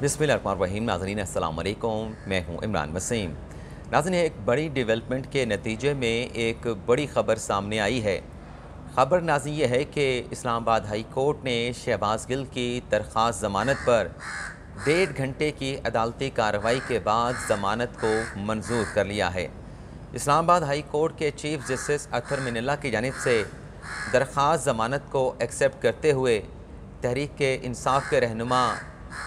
बिस्मिल रहीम नाजरीन असलकुम मैं हूं इमरान वसीम नाजन एक बड़ी डेवलपमेंट के नतीजे में एक बड़ी ख़बर सामने आई है ख़बर नाजन ये है कि इस्लामाबाद हाई कोर्ट ने शहबाज गिल की दरख्वास्त ज़मानत पर डेढ़ घंटे की अदालती कार्रवाई के बाद ज़मानत को मंजूर कर लिया है इस्लामाबाद हाई कोर्ट के चीफ जस्टिस अतर मिनला की जानब से दरख्वास्त ज़मानत को एक्सेप्ट करते हुए तहरीक के इंसाफ के रहनुमा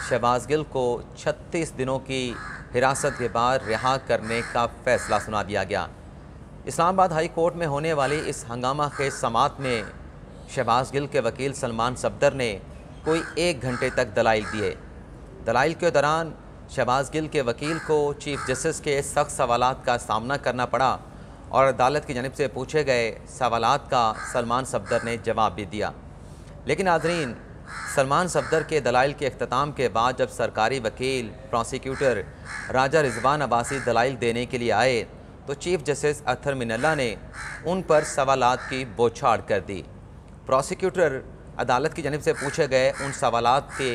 शहबाज गिल को 36 दिनों की हिरासत के बाद रिहा करने का फैसला सुना दिया गया इस्लामाबाद हाई कोर्ट में होने वाली इस हंगामा के समात में शहबाज गिल के वकील सलमान सफदर ने कोई एक घंटे तक दलाइल दिए दलाइल के दौरान शहबाज गिल के वकील को चीफ जस्टिस के सख्त सवाल का सामना करना पड़ा और अदालत की जानब से पूछे गए सवाल का सलमान सफदर ने जवाब भी दिया लेकिन नाजरीन सलमान सफदर के दलाइल के अख्ताम के बाद जब सरकारी वकील प्रोसिक्यूटर राजा रिजवान अब्बासी दलाइल देने के लिए आए तो चीफ जस्टिस अथर मिनल्ला ने उन पर सवाल की बोछाड़ कर दी प्रोसिक्यूटर अदालत की जानब से पूछे गए उन सवाल के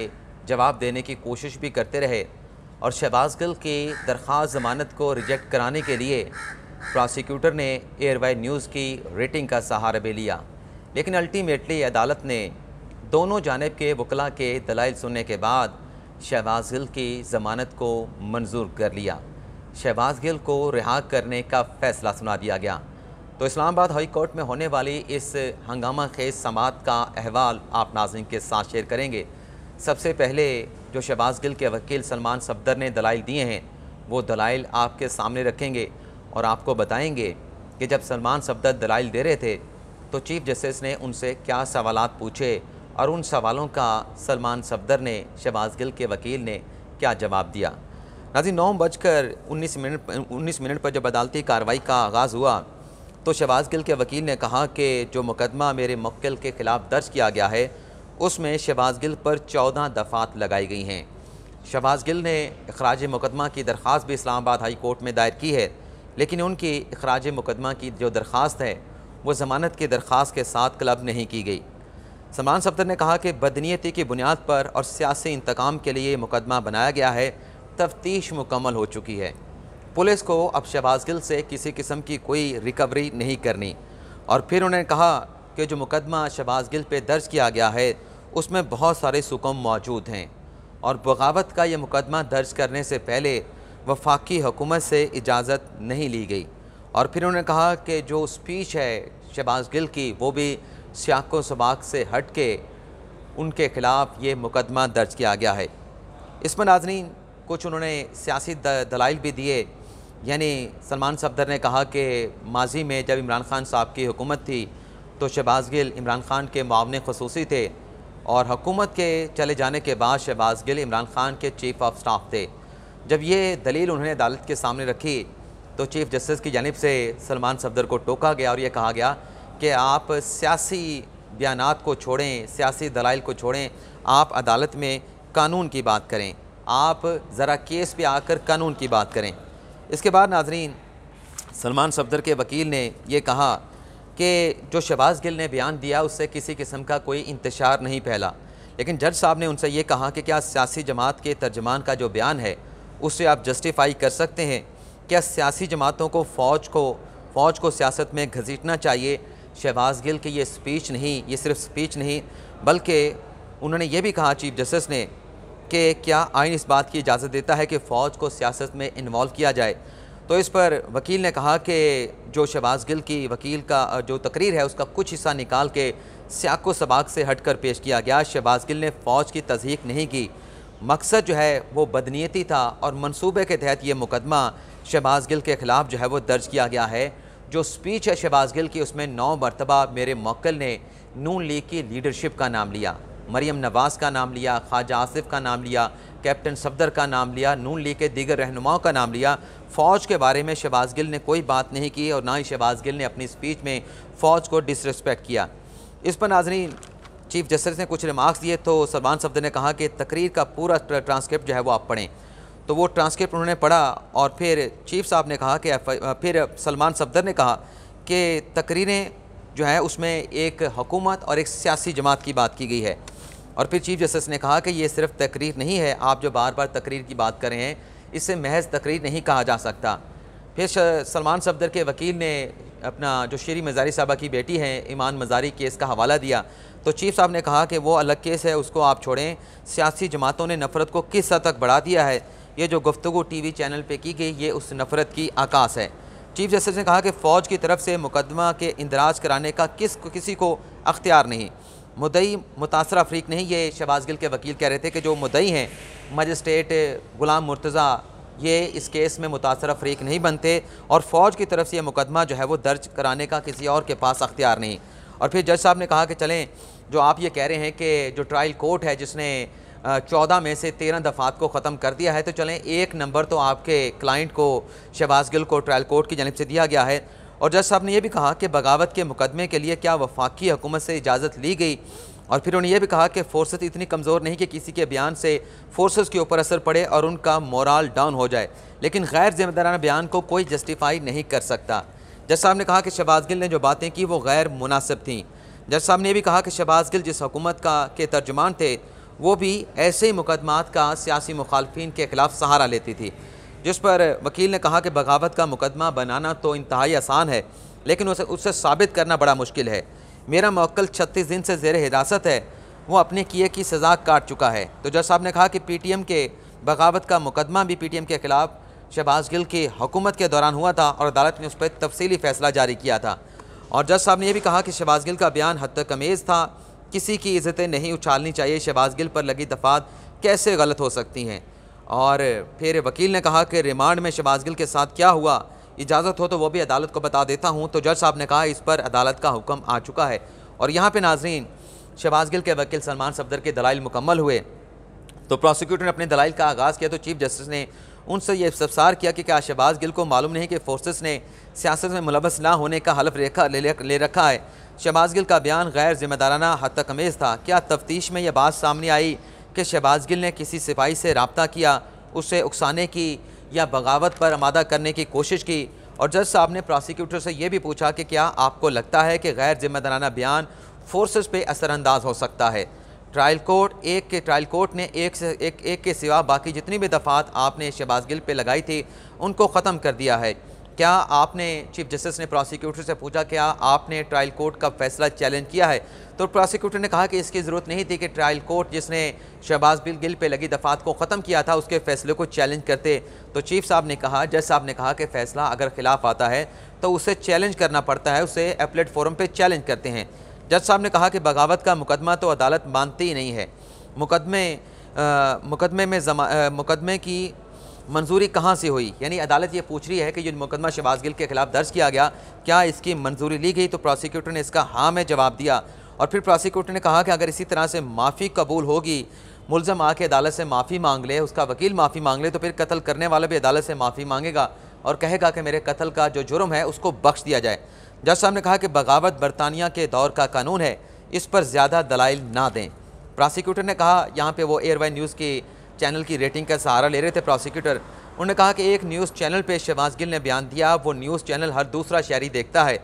जवाब देने की कोशिश भी करते रहे और शहबाज गिल की दरख्वा जमानत को रिजेक्ट कराने के लिए प्रोसिक्यूटर ने एयरवाई न्यूज़ की रेटिंग का सहारा भी लिया लेकिन अल्टीमेटली अदालत ने दोनों जानब के वकला के दलाइल सुनने के बाद शहबाज गिल की ज़मानत को मंजूर कर लिया शहबाज गिल को रिहा करने का फ़ैसला सुना दिया गया तो इस्लामाबाद हाई कोर्ट में होने वाली इस हंगामा खेज समात का अहवाल आप नाजिन के साथ शेयर करेंगे सबसे पहले जो शहबाज गिल के वकील सलमान सफदर ने दलाइल दिए हैं वो दलाइल आपके सामने रखेंगे और आपको बताएंगे कि जब सलमान सफदर दलाइल दे रहे थे तो चीफ जस्टिस ने उनसे क्या सवाल पूछे और उन सवालों का सलमान सफदर ने शहबाज गिल के वकील ने क्या जवाब दिया नाजी नौ बजकर उन्नीस मिनट उन्नीस मिनट पर जब अदालती कार्रवाई का आगाज़ हुआ तो शहबाज गिल के वकील ने कहा कि जो मुकदमा मेरे मक्ल के ख़िलाफ़ दर्ज किया गया है उसमें शहबाज गिल पर चौदह दफ़ात लगाई गई हैं शहबाज गिल ने अखराज मुकदमा की दरख्वास्त भी इस्लामाबाद हाई कोर्ट में दायर की है लेकिन उनकी अखराज मुकदमा की जो दरख्वास्त है वो ज़मानत की दरख्वास्त के साथ क्लब नहीं की गई सलमान सफदर ने कहा कि बदनीयती की बुनियाद पर और सियासी इंतकाम के लिए मुकदमा बनाया गया है तफ्तीश मुकम्मल हो चुकी है पुलिस को अब शहबाज गिल से किसी किस्म की कोई रिकवरी नहीं करनी और फिर उन्होंने कहा कि जो मुकदमा शहबाज गिल पर दर्ज किया गया है उसमें बहुत सारे सुकम मौजूद हैं और बगावत का यह मुकदमा दर्ज करने से पहले वफाकी हुकूमत से इजाज़त नहीं ली गई और फिर उन्होंने कहा कि जो स्पीच है शहबाज गिल की वो भी सियाको सबाक से हट के उनके ख़िलाफ़ ये मुकदमा दर्ज किया गया है इसमें नाजरीन कुछ उन्होंने सियासी दलाइल भी दिए यानी सलमान सफदर ने कहा कि माजी में जब इमरान खान साहब की हुकूमत थी तो शहबाज गिल इमरान खान के मुआवन खसूसी थे और हकूमत के चले जाने के बाद शहबाज गिल इमरान खान के चीफ ऑफ स्टाफ थे जब ये दलील उन्होंने अदालत के सामने रखी तो चीफ जस्टिस की जानब से सलमान सफदर को टोका गया और यह कहा गया कि आप सियासी बयान को छोड़ें सियासी दलाइल को छोड़ें आप अदालत में कानून की बात करें आप ज़रा केस पे आकर कानून की बात करें इसके बाद नाजरीन सलमान सफदर के वकील ने यह कहा कि जो शहबाज गिल ने बयान दिया उससे किसी किस्म का कोई इंतशार नहीं फैला लेकिन जज साहब ने उनसे ये कहा कि क्या सियासी जमात के तर्जमान का जो बयान है उससे आप जस्टिफाई कर सकते हैं क्या सियासी जमातों को फ़ौज को फ़ौज को सियासत में घसीटना चाहिए शहबाज गिल की ये स्पीच नहीं ये सिर्फ स्पीच नहीं बल्कि उन्होंने ये भी कहा चीफ जस्टिस ने कि क्या आइन इस बात की इजाज़त देता है कि फ़ौज को सियासत में इन्वॉल्व किया जाए तो इस पर वकील ने कहा कि जो शहबाज गिल की वकील का जो तकरीर है उसका कुछ हिस्सा निकाल के सियाको सबाक से हट कर पेश किया गया शहबाज गिल ने फ़ौज की तजहीक नहीं की मकसद जो है वो बदनीयती था और मनसूबे के तहत ये मुकदमा शहबाज गिल के ख़िलाफ़ जो है वो दर्ज किया गया है जो स्पीच है शहबाज गिल की उसमें नौ मरतबा मेरे मक्ल ने नून लीग की लीडरशिप का नाम लिया मरीम नवाज़ का नाम लिया ख्वाजा आसिफ का नाम लिया कैप्टन सफदर का नाम लिया नून लीग के दीगर रहनुमाओं का नाम लिया फ़ौज के बारे में शहबाज गिल ने कोई बात नहीं की और ना ही शहबाज गिल ने अपनी स्पीच में फ़ौज को डिसरिस्पेक्ट किया इस पर नाजरीन चीफ जस्टिस ने कुछ रिमार्क्स दिए तो सलमान सफदर ने कहा कि तकरीर का पूरा ट्रांसक्रिप्ट जो है वो आप पढ़ें तो वो ट्रांसक्रिप्ट उन्होंने पढ़ा और फिर चीफ साहब ने कहा कि फिर सलमान सफदर ने कहा कि तकरीरें जो हैं उसमें एक हकूमत और एक सियासी जमात की बात की गई है और फिर चीफ जस्टिस ने कहा कि ये सिर्फ तकरीर नहीं है आप जो बार बार तकरीर की बात कर रहे हैं इसे महज तकरीर नहीं कहा जा सकता फिर सलमान सफदर के वकील ने अपना जो शेरी मजारी साहबा की बेटी हैं ईमान मजारी केस का हवाला दिया तो चीफ साहब ने कहा कि वो अलग केस है उसको आप छोड़ें सियासी जमातों ने नफरत को किस हद तक बढ़ा दिया है ये जो गुफ्तु टीवी चैनल पर की गई ये उस नफरत की आकाश है चीफ जस्टिस ने कहा कि फ़ौज की तरफ से मुकदमा के इंदराज कराने का किस किसी को अख्तियार नहीं मुदई मुतासर अफरीक नहीं ये शहबाज गिल के वकील कह रहे थे कि जो मुदई हैं मजिस्ट्रेट गुलाम मुर्तज़ा ये इस केस में मुतासर अफरीक नहीं बनते और फ़ौज की तरफ से ये मुकदमा जो है वो दर्ज कराने का किसी और के पास अख्तियार नहीं और फिर जज साहब ने कहा कि चलें जो आप ये कह रहे हैं कि जो ट्रायल कोर्ट है जिसने चौदह में से तेरह दफात को ख़त्म कर दिया है तो चलें एक नंबर तो आपके क्लाइंट को शहबाज गिल को ट्रायल कोर्ट की जानब से दिया गया है और जज साहब ने यह भी कहा कि बगावत के मुकदमे के लिए क्या वफाकी हुकूमत से इजाज़त ली गई और फिर उन्होंने ये भी कहा कि फोर्सेस इतनी कमज़ोर नहीं कि किसी के बयान से फोर्सेस के ऊपर असर पड़े और उनका मोरल डाउन हो जाए लेकिन गैर जिम्मेदाराना बयान को कोई जस्टिफाई नहीं कर सकता जज साहब ने कहा कि शहबाज गिल ने जो बातें की वो गैर मुनासिब थी जज साहब ने भी कहा कि शहबाज गिल जिस हुकूमत का के तर्जमान थे वो भी ऐसे ही मुकदमात का सियासी मुखालफी के ख़िलाफ़ सहारा लेती थी जिस पर वकील ने कहा कि बगावत का मुकदमा बनाना तो इंतहाई आसान है लेकिन उसे उससे साबित करना बड़ा मुश्किल है मेरा मक्ल छत्तीस दिन से जेर हिरासत है वो अपने किए की सज़ा काट चुका है तो जज साहब ने कहा कि पी टी एम के बगावत का मुकदमा भी पी टी एम के ख़िलाफ़ शहबाज गिल की हुकूमत के दौरान हुआ था और अदालत ने उस पर तफसीली फ़ैसला जारी किया था और जज साहब ने यह भी कहा कि शहबाज गिल का बयान हद तक अमेज़ था किसी की इज्जतें नहीं उछालनी चाहिए शहबाज गिल पर लगी दफात कैसे गलत हो सकती हैं और फिर वकील ने कहा कि रिमांड में शहबाज गिल के साथ क्या हुआ इजाज़त हो तो वो भी अदालत को बता देता हूँ तो जज साहब ने कहा इस पर अदालत का हुक्म आ चुका है और यहाँ पर नाजरीन शहबाज गिल के वकील सलमान सफदर के दलाइल मुकम्मल हुए तो प्रोसिक्यूटर ने अपने दलाइल का आगाज़ किया तो चीफ जस्टिस ने उनसे ये इस्तफसार किया कि क्या शहबाज गिल को मालूम नहीं कि फोर्सेस ने सियासत में मुलवस ना होने का हलफ रेखा ले, ले रखा है शहबाज गिल का बयान गैर जिम्मेदाराना हद तक अमेज था क्या तफ्तीश में यह बात सामने आई कि शहबाज गिल ने किसी सिपाही से रबता किया उसे उकसाने की या बगावत पर आमादा करने की कोशिश की और जज साहब ने प्रोसिक्यूटर से यह भी पूछा कि क्या आपको लगता है कि गैर जिम्मेदाराना बयान फोर्सेस पे असरानंदाज हो सकता है ट्रायल कोर्ट एक के ट्रायल कोर्ट ने एक से एक एक के सिवा बाकी जितनी भी दफ़ात आपने शहबाज गिल पर लगाई थी उनको ख़त्म कर दिया है क्या आपने चीफ जस्टिस ने प्रोसिक्यूटर से पूछा क्या आपने ट्रायल कोर्ट का फैसला चैलेंज किया है तो प्रोसिक्यूटर ने कहा कि इसकी ज़रूरत नहीं थी कि ट्रायल कोर्ट जिसने शहबाज बिल गिल पे लगी दफात को ख़त्म किया था उसके फैसले को चैलेंज करते तो चीफ साहब ने कहा जज साहब ने कहा कि फ़ैसला अगर खिलाफ आता है तो उसे चैलेंज करना पड़ता है उसे अपलेट फोरम पर चैलेंज करते हैं जज साहब ने कहा कि बगावत का मुकदमा तो अदालत मानती ही नहीं है मुकदमे मुकदमे में मुकदमे की मंजूरी कहाँ से हुई यानी अदालत ये पूछ रही है कि जो मुकदमा शहबाज गिल के खिलाफ दर्ज किया गया क्या इसकी मंजूरी ली गई तो प्रोसिक्यूटर ने इसका हाँ में जवाब दिया और फिर प्रोसिक्यूटर ने कहा कि अगर इसी तरह से माफ़ी कबूल होगी मुलजम आके अदालत से माफ़ी मांग ले उसका वकील माफ़ी मांग ले तो फिर कत्ल करने वाला भी अदालत से माफ़ी मांगेगा और कहेगा कि मेरे कत्ल का जो जुर्म है उसको बख्श दिया जाए जज साहब ने कहा कि बगावत बरतानिया के दौर का कानून है इस पर ज़्यादा दलाइल ना दें प्रोसिक्यूटर ने कहा यहाँ पे वो एयरवाइन न्यूज़ की चैनल की रेटिंग का सहारा ले रहे थे प्रोसिक्यूटर उन्होंने कहा कि एक न्यूज़ चैनल पे शहबाज गिल ने बयान दिया वो न्यूज़ चैनल हर दूसरा शहरी देखता है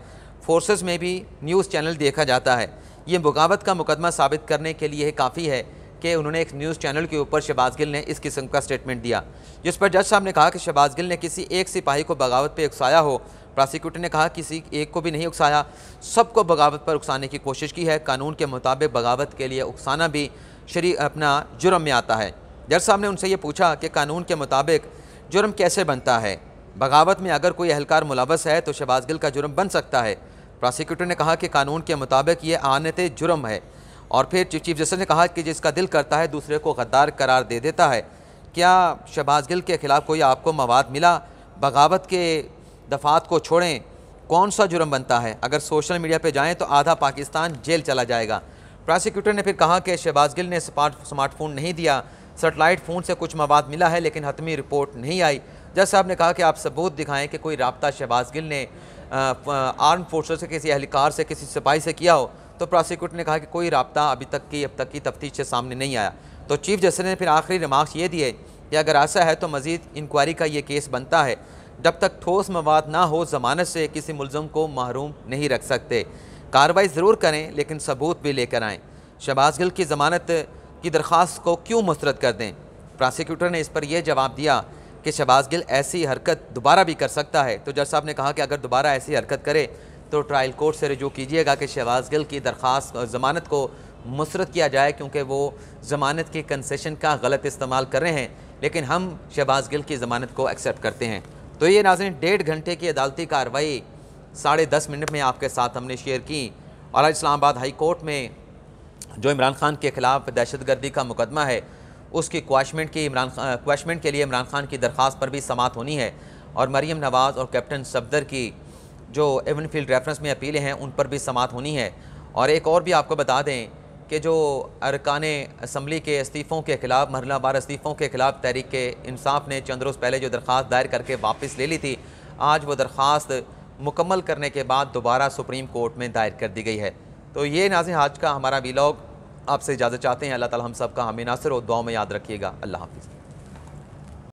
फोर्सेस में भी न्यूज़ चैनल देखा जाता है ये बगावत का मुकदमा साबित करने के लिए काफ़ी है कि उन्होंने एक न्यूज़ चैनल के ऊपर शहबाज गिल ने इस किस्म का स्टेटमेंट दिया जिस पर जज साहब ने कहा कि शहबाज गिल ने किसी एक सिपाही को बगावत पर उकसाया हो प्रोसिक्यूटर ने कहा किसी एक को भी नहीं उकसाया सबको बगावत पर उकसाने की कोशिश की है कानून के मुताबिक बगावत के लिए उकसाना भी शरी अपना जुर्म में आता है जज साहब ने उनसे ये पूछा कि कानून के मुताबिक जुर्म कैसे बनता है बगावत में अगर कोई अहलकार मुलवस है तो शहबाज गिल का जुर्म बन सकता है प्रोसिक्यूटर ने कहा कि कानून के मुताबिक ये आनत जुर्म है और फिर चीफ जस्टिस ने कहा कि जिसका दिल करता है दूसरे को गद्दार करार दे देता है क्या शहबाज गिल के ख़िलाफ़ कोई आपको मवाद मिला बगावत के दफ़ात को छोड़ें कौन सा जुर्म बनता है अगर सोशल मीडिया पर जाएँ तो आधा पाकिस्तान जेल चला जाएगा प्रोसिक्यूटर ने फिर कहा कि शहबाज गिल ने स्मार्टफोन नहीं दिया सेटेलाइट फ़ोन से कुछ मवाद मिला है लेकिन हतमी रिपोर्ट नहीं आई जज साहब ने कहा कि आप सबूत दिखाएं कि कोई रबता शहबाज गिल ने आर्म फोर्सेस के किसी एहलकार से किसी सिपाही से किया हो तो प्रोसिक्यूटर ने कहा कि कोई रबता अभी तक की अब तक की तफ्तीश से सामने नहीं आया तो चीफ जस्टिस ने फिर आखिरी रिमार्क्स ये दिए कि अगर ऐसा है तो मज़ीद इंक्वायरी का ये केस बनता है जब तक ठोस मवाद ना हो ज़मानत से किसी मुलम को महरूम नहीं रख सकते कार्रवाई ज़रूर करें लेकिन सबूत भी लेकर आएँ शहबाज गिल की ज़मानत की दरख्वास्त को क्यों मुस्रद कर दें प्रोसिक्यूटर ने इस पर यह जवाब दिया कि शहबाज गिल ऐसी हरकत दोबारा भी कर सकता है तो जज साहब ने कहा कि अगर दोबारा ऐसी हरकत करे तो ट्रायल कोर्ट से रजू कीजिएगा कि शहबाज गिल की दरख्वास्त ज़मानत को मुस्रद किया जाए क्योंकि वो ज़मानत के कंसेशन का गलत इस्तेमाल कर रहे हैं लेकिन हम शहबाज गिल की ज़मानत को एक्सेप्ट करते हैं तो ये नाजन डेढ़ घंटे की अदालती कार्रवाई साढ़े दस मिनट में आपके साथ हमने शेयर की और इस्लामाबाद हाई कोर्ट में जो इमरान खान के ख़िलाफ़ दहशत गर्दी का मुकदमा है उसकी क्वाशमेंट की इमरान क्वाशमेंट के लिए इमरान खान की दरख्वास्त पर भी समात होनी है और मरीम नवाज़ और कैप्टन सफदर की जो एवन फील्ड रेफरेंस में अपीलें हैं उन पर भी समात होनी है और एक और भी आपको बता दें कि जो अरकान असम्बली के इस्तीफ़ों के ख़िलाफ़ मरला बार इस्तीफ़ों के ख़िलाफ़ तहरीक के इंसाफ ने चंद रोज़ पहले जो दरख्वास्त दायर करके वापस ले ली थी आज वो दरख्वास्त मुकम्मल करने के बाद दोबारा सुप्रीम कोर्ट में दायर कर दी गई है तो ये नाजिन आज का हमारा वीलॉग आपसे इजाज़त चाहते हैं अल्लाह ताला हम सब का हमें नासिर और दुआ में याद रखिएगा अल्लाह हाफिज़